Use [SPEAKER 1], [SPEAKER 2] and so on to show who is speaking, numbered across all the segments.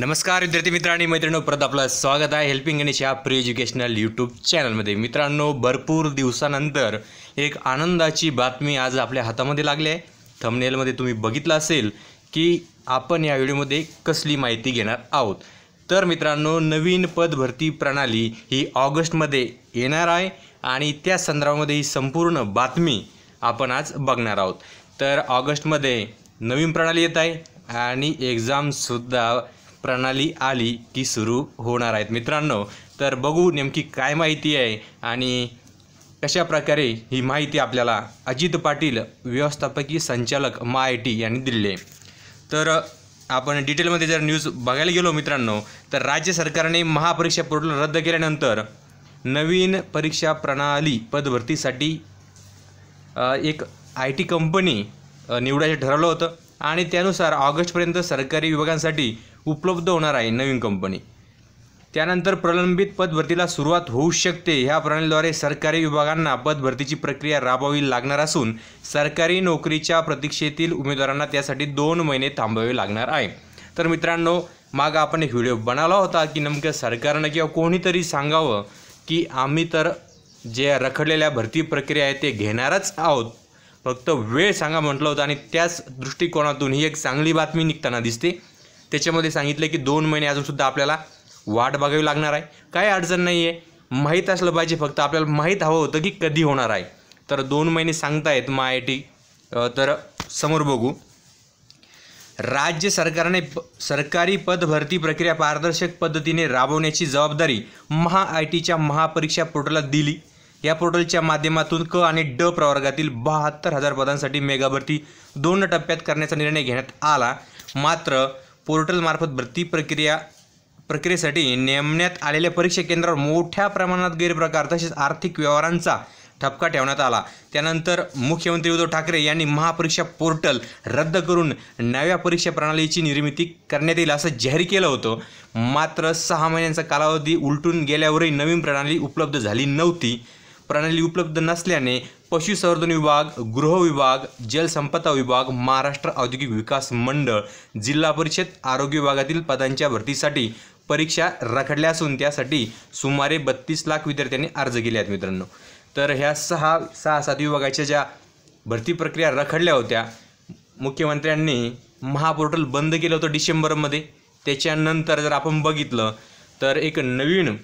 [SPEAKER 1] नमस्कार विद्यार्थी मित्रांनी मैत्रिणी परत आपलं स्वागत आहे हेल्पिंग गणेश या प्री एज्युकेशनल यूट्यूब चॅनलमध्ये मित्रांनो भरपूर दिवसानंतर एक आनंदाची बातमी आज आपल्या हातामध्ये लागली आहे थमनेलमध्ये तुम्ही बघितलं असेल की आपण या व्हिडिओमध्ये कसली माहिती घेणार आहोत तर मित्रांनो नवीन पदभरती प्रणाली ही ऑगस्टमध्ये येणार आहे आणि त्या संदर्भामध्ये ही संपूर्ण बातमी आपण आज बघणार आहोत तर ऑगस्टमध्ये नवीन प्रणाली येत आहे आणि एक्झामसुद्धा प्रणाली आली की सुरू होणार आहेत मित्रांनो तर बघू नेमकी काय माहिती आहे आणि कशा प्रकारे ही माहिती आपल्याला अजित पाटील व्यवस्थापकीय संचालक मा आय टी यांनी दिली आहे तर आपण डिटेलमध्ये जर न्यूज बघायला गेलो मित्रांनो तर राज्य सरकारने महापरीक्षा पोर्टल रद्द केल्यानंतर नवीन परीक्षा प्रणाली पदभरतीसाठी एक आय टी कंपनी निवडायचं ठरवलं होतं आणि त्यानुसार ऑगस्टपर्यंत सरकारी विभागांसाठी उपलब्ध होणार आहे नवीन कंपनी त्यानंतर प्रलंबित पदभरतीला सुरुवात होऊ शकते ह्या प्रणालीद्वारे सरकारी विभागांना पदभरतीची प्रक्रिया राबवावी लागणार असून सरकारी नोकरीच्या प्रतीक्षेतील उमेदवारांना त्यासाठी दोन महिने थांबावे लागणार आहे तर मित्रांनो माग आपण एक व्हिडिओ बनवला होता की नेमकं सरकारनं किंवा कोणीतरी सांगावं की आम्ही तर जे रखडलेल्या भरती प्रक्रिया आहे ते घेणारच आहोत फक्त वेळ सांगा म्हटलं होतं आणि त्याच दृष्टिकोनातून ही एक चांगली बातमी निघताना दिसते त्याच्यामध्ये सांगितलं की दोन महिने अजूनसुद्धा आपल्याला वाट बघावी लागणार आहे काय अडचण नाही आहे माहीत असलं पाहिजे फक्त आपल्याला माहीत हवं होतं की कधी होणार आहे तर दोन महिने सांगतायत मग आय आय टी तर समोर बघू राज्य सरकारने सरकारी पदभरती प्रक्रिया पारदर्शक पद्धतीने राबवण्याची जबाबदारी महा आय टीच्या महापरीक्षा पोर्टलला दिली या पोर्टलच्या माध्यमातून क आणि ड प्रवर्गातील बहात्तर हजार पदांसाठी मेगा भरती दोन टप्प्यात करण्याचा निर्णय घेण्यात आला मात्र पोर्टलमार्फत भरती प्रक्रिया प्रक्रियेसाठी नेमण्यात आलेल्या परीक्षा केंद्रावर मोठ्या प्रमाणात गैरप्रकार तसेच आर्थिक व्यवहारांचा ठपका ठेवण्यात आला त्यानंतर मुख्यमंत्री उद्धव ठाकरे यांनी महापरीक्षा पोर्टल रद्द करून नव्या परीक्षा प्रणालीची निर्मिती करण्यात येईल असं जाहीर केलं होतं मात्र सहा महिन्यांचा कालावधी उलटून गेल्यावरही नवीन प्रणाली उपलब्ध झाली नव्हती प्रणाली उपलब्ध नसल्याने पशुसंवर्धन विभाग गृह विभाग जलसंपदा विभाग महाराष्ट्र औद्योगिक विकास मंडळ जिल्हा परिषद आरोग्य विभागातील पदांच्या भरतीसाठी परीक्षा रखडल्या असून त्यासाठी सुमारे बत्तीस लाख विद्यार्थ्यांनी अर्ज केले आहेत मित्रांनो तर ह्या सहा सहा सात विभागाच्या ज्या भरती प्रक्रिया रखडल्या होत्या मुख्यमंत्र्यांनी महापोर्टल बंद केलं होतं डिसेंबरमध्ये त्याच्यानंतर जर आपण बघितलं तर एक नवीन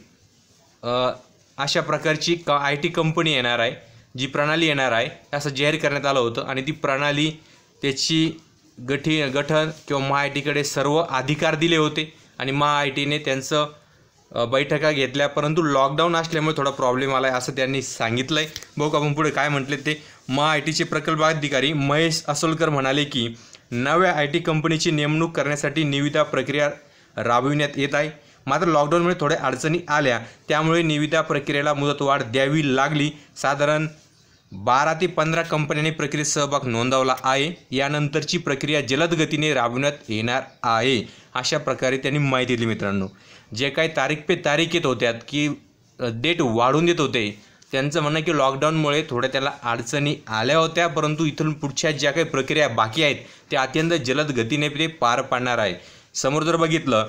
[SPEAKER 1] अशा प्रकारची क आय टी कंपनी येणार आहे जी प्रणाली येणार आहे असं जाहीर करण्यात आलं होतं आणि ती प्रणाली त्याची गठी गठन किंवा महा आय टीकडे सर्व अधिकार दिले होते आणि महा आय टीने त्यांचं बैठका घेतल्या परंतु लॉकडाऊन असल्यामुळे थोडा प्रॉब्लेम आला आहे असं त्यांनी सांगितलं आहे बघू आपण पुढे काय म्हटले ते महा आय टीचे प्रकल्प अधिकारी महेश असोलकर म्हणाले की नव्या आय टी कंपनीची नेमणूक करण्यासाठी निविदा प्रक्रिया राबविण्यात येत आहे मात्र लॉकडाऊनमुळे थोड्या अडचणी आल्या त्यामुळे निविदा प्रक्रियेला मुदतवाढ द्यावी लागली साधारण बारा ते पंधरा कंपन्यांनी प्रक्रियेत सहभाग नोंदवला आहे यानंतरची प्रक्रिया जलद गतीने राबवण्यात येणार आहे अशा प्रकारे त्यांनी माहिती दिली मित्रांनो जे काही तारीख पे तारीख येत होत्यात की डेट वाढून देत होते त्यांचं म्हणणं की लॉकडाऊनमुळे थोड्या त्याला अडचणी आल्या होत्या परंतु इथून पुढच्या ज्या काही प्रक्रिया बाकी आहेत त्या अत्यंत जलद गतीने ते पार पाडणार आहे समोर जर बघितलं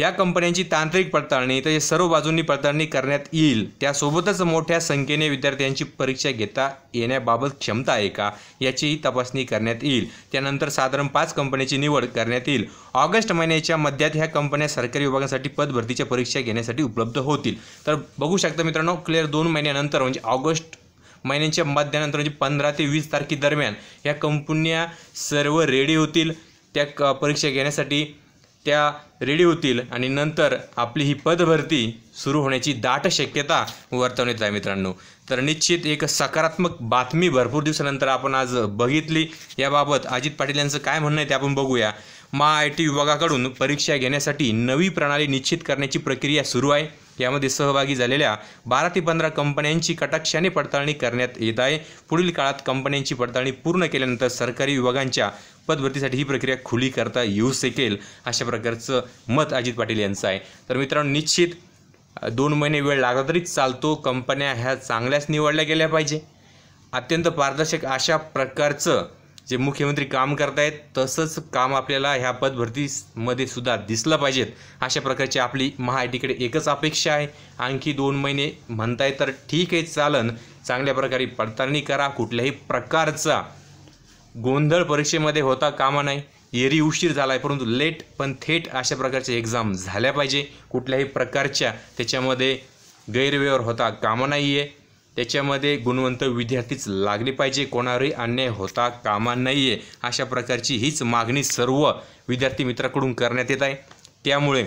[SPEAKER 1] या कंपन्यांची तांत्रिक पडताळणी तर सर्व बाजूंनी पडताळणी करण्यात येईल त्यासोबतच मोठ्या संख्येने विद्यार्थ्यांची परीक्षा घेता येण्याबाबत क्षमता आहे का याचीही तपासणी करण्यात येईल त्यानंतर साधारण पाच कंपन्यांची निवड करण्यात येईल ऑगस्ट महिन्याच्या मध्यात ह्या कंपन्या सरकारी विभागांसाठी पदभरतीच्या परीक्षा घेण्यासाठी उपलब्ध होतील तर बघू शकता मित्रांनो क्लिअर दोन महिन्यानंतर म्हणजे ऑगस्ट महिन्यांच्या मध्यानंतर म्हणजे पंधरा ते वीस तारखेदरम्यान ह्या कंपन्या सर्व रेडी होतील त्या क परीक्षा घेण्यासाठी त्या रेडी होतील आणि नंतर आपली ही पदभरती सुरू होण्याची दाट शक्यता वर्तवण्यात आहे मित्रांनो तर निश्चित एक सकारात्मक बातमी भरपूर दिवसानंतर आपण आज बघितली याबाबत अजित पाटील यांचं काय म्हणणं आहे ते आपण बघूया मा आय टी विभागाकडून परीक्षा घेण्यासाठी नवी प्रणाली निश्चित करण्याची प्रक्रिया सुरू आहे यामध्ये सहभागी झालेल्या बारा ते पंधरा कंपन्यांची कटाक्षाने पडताळणी करण्यात येत आहे पुढील काळात कंपन्यांची पडताळणी पूर्ण केल्यानंतर सरकारी विभागांच्या पदभरतीसाठी ही प्रक्रिया खुली करता येऊ शकेल अशा प्रकारचं मत अजित पाटील यांचं आहे तर मित्रांनो निश्चित दोन महिने वेळ लागला तरी चालतो कंपन्या ह्या चांगल्याच निवडल्या गेल्या पाहिजे अत्यंत पारदर्शक अशा प्रकारचं जे मुख्यमंत्री काम करतायत तसंच काम आपल्याला ह्या पदभरतीमध्ये सुद्धा दिसलं पाहिजेत अशा प्रकारची आपली महाआयटीकडे एकच अपेक्षा आहे आणखी दोन महिने म्हणताय तर ठीक आहे चालन चांगल्या प्रकारे पडताळणी करा कुठल्याही प्रकारचा गोंधळ परीक्षेमध्ये होता कामा नाही एरी उशीर झाला आहे परंतु लेट पण थेट अशा प्रकारच्या एक्झाम झाल्या पाहिजे कुठल्याही प्रकारच्या त्याच्यामध्ये गैरव्यवहार होता कामा नाही आहे त्याच्यामध्ये गुणवंत विद्यार्थीच लागले पाहिजे कोणावरही अन्याय होता कामा नाही अशा प्रकारची हीच मागणी सर्व विद्यार्थी मित्राकडून करण्यात येत आहे त्यामुळे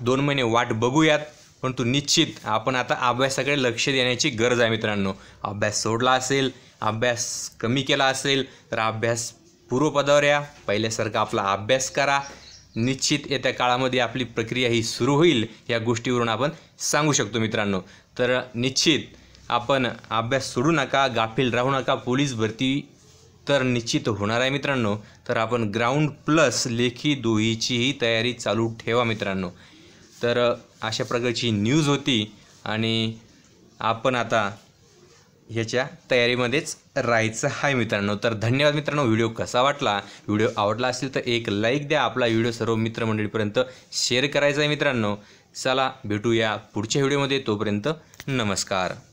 [SPEAKER 1] दोन महिने वाट बघूयात परंतु निश्चित आपण आता अभ्यासाकडे लक्ष देण्याची गरज आहे मित्रांनो अभ्यास सोडला असेल अभ्यास कमी केला असेल तर अभ्यास पूर्वपदावर या पहिल्यासारखा आपला अभ्यास करा निश्चित येत्या काळामध्ये आपली प्रक्रिया ही सुरू होईल या गोष्टीवरून आपण सांगू शकतो मित्रांनो तर निश्चित आपण अभ्यास सोडू नका गाफील राहू नका पोलीस भरती तर निश्चित होणार आहे मित्रांनो तर आपण ग्राउंड प्लस लेखी दोहीचीही तयारी चालू ठेवा मित्रांनो तर अशा प्रकारची न्यूज होती आणि आपण आता ह्याच्या तयारीमध्येच राहायचं आहे मित्रांनो तर धन्यवाद मित्रांनो व्हिडिओ कसा वाटला व्हिडिओ आवडला असेल तर एक लाईक द्या आपला व्हिडिओ सर्व मित्रमंडळीपर्यंत शेअर करायचा आहे मित्रांनो चला भेटूया पुढच्या व्हिडिओमध्ये तोपर्यंत नमस्कार